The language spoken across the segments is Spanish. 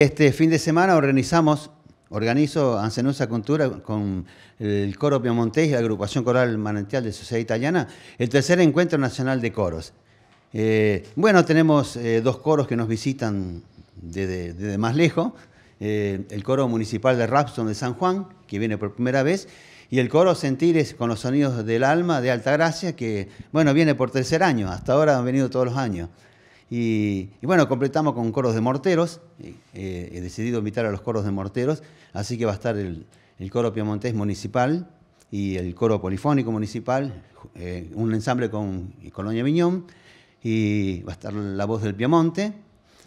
Este fin de semana organizamos, organizo Ancenusa Cultura con el Coro Piemontés y la Agrupación Coral Manantial de Sociedad Italiana, el tercer encuentro nacional de coros. Eh, bueno, tenemos eh, dos coros que nos visitan desde, más lejos, eh, el coro municipal de Rapson de San Juan, que viene por primera vez, y el coro Sentires con los sonidos del alma de Altagracia, que bueno, viene por tercer año, hasta ahora han venido todos los años. Y, bueno, completamos con coros de morteros. Eh, he decidido invitar a los coros de morteros, así que va a estar el, coro piemontés municipal y el coro polifónico municipal, eh, un ensamble con Colonia Viñón, y va a estar la voz del Piamonte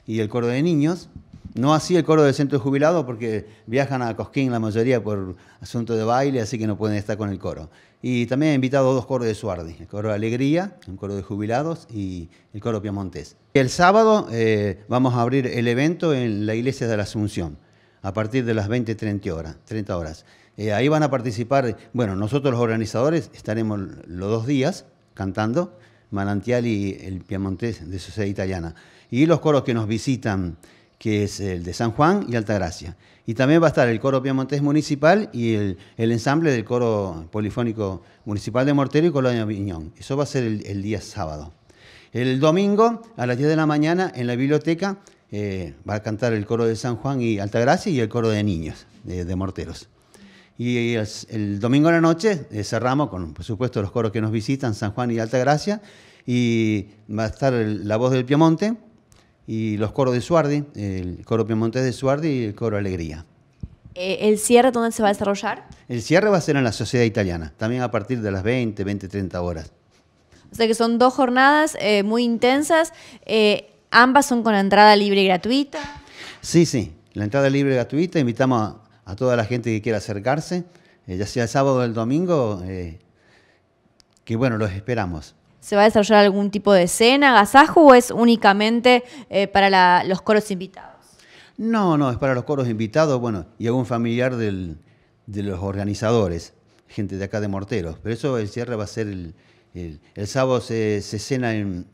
y el coro de niños, no así el coro del centro de jubilados porque viajan a Cosquín la mayoría por asunto de baile, así que no pueden estar con el coro. Y también he invitado dos coros de Suardi, el coro de Alegría, el coro de jubilados y el coro Piemontés. El sábado eh, vamos a abrir el evento en la iglesia de la Asunción a partir de las 20, 30 horas. 30 eh, horas. ahí van a participar, bueno, nosotros los organizadores estaremos los dos días cantando, Manantial y el Piemontés de Sociedad Italiana. Y los coros que nos visitan que es el de San Juan y Altagracia. Y también va a estar el coro Piamontés Municipal y el, ensamble del coro polifónico municipal de Mortero y Colonia Viñón. Eso va a ser el, día sábado. El domingo a las 10 de la mañana en la biblioteca eh, va a cantar el coro de San Juan y Altagracia y el coro de niños de, Morteros. Y el, domingo a la noche eh, cerramos con, por supuesto, los coros que nos visitan, San Juan y Altagracia. Y va a estar la voz del Piamonte y los coros de Suardi, el coro Piemontés de Suardi y el coro Alegría. Eh, ¿El cierre dónde se va a desarrollar? El cierre va a ser en la Sociedad Italiana, también a partir de las 20, 20, 30 horas. O sea que son dos jornadas eh, muy intensas, eh, ambas son con entrada libre y gratuita. Sí, sí, la entrada libre y gratuita, invitamos a, toda la gente que quiera acercarse, ya sea el sábado o el domingo, que bueno, los esperamos. ¿Se va a desarrollar algún tipo de cena, gazajo, o es únicamente eh, para los coros invitados? No, no, es para los coros invitados, bueno, y algún familiar de los organizadores, gente de acá de Morteros. Pero eso, el cierre va a ser el, el, sábado se, cena en,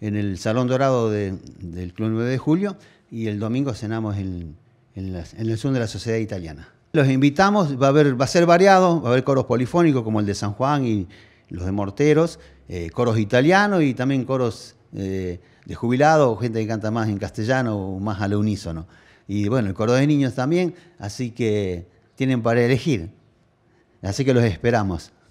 el Salón Dorado del Club 9 de Julio y el domingo cenamos en, el Zoom de la Sociedad Italiana. Los invitamos, va a, va a ser variado, va a haber coros polifónicos como el de San Juan y los de morteros, eh, coros italianos y también coros eh, de jubilados, gente que canta más en castellano o más al unísono. Y bueno, el coro de niños también, así que tienen para elegir. Así que los esperamos.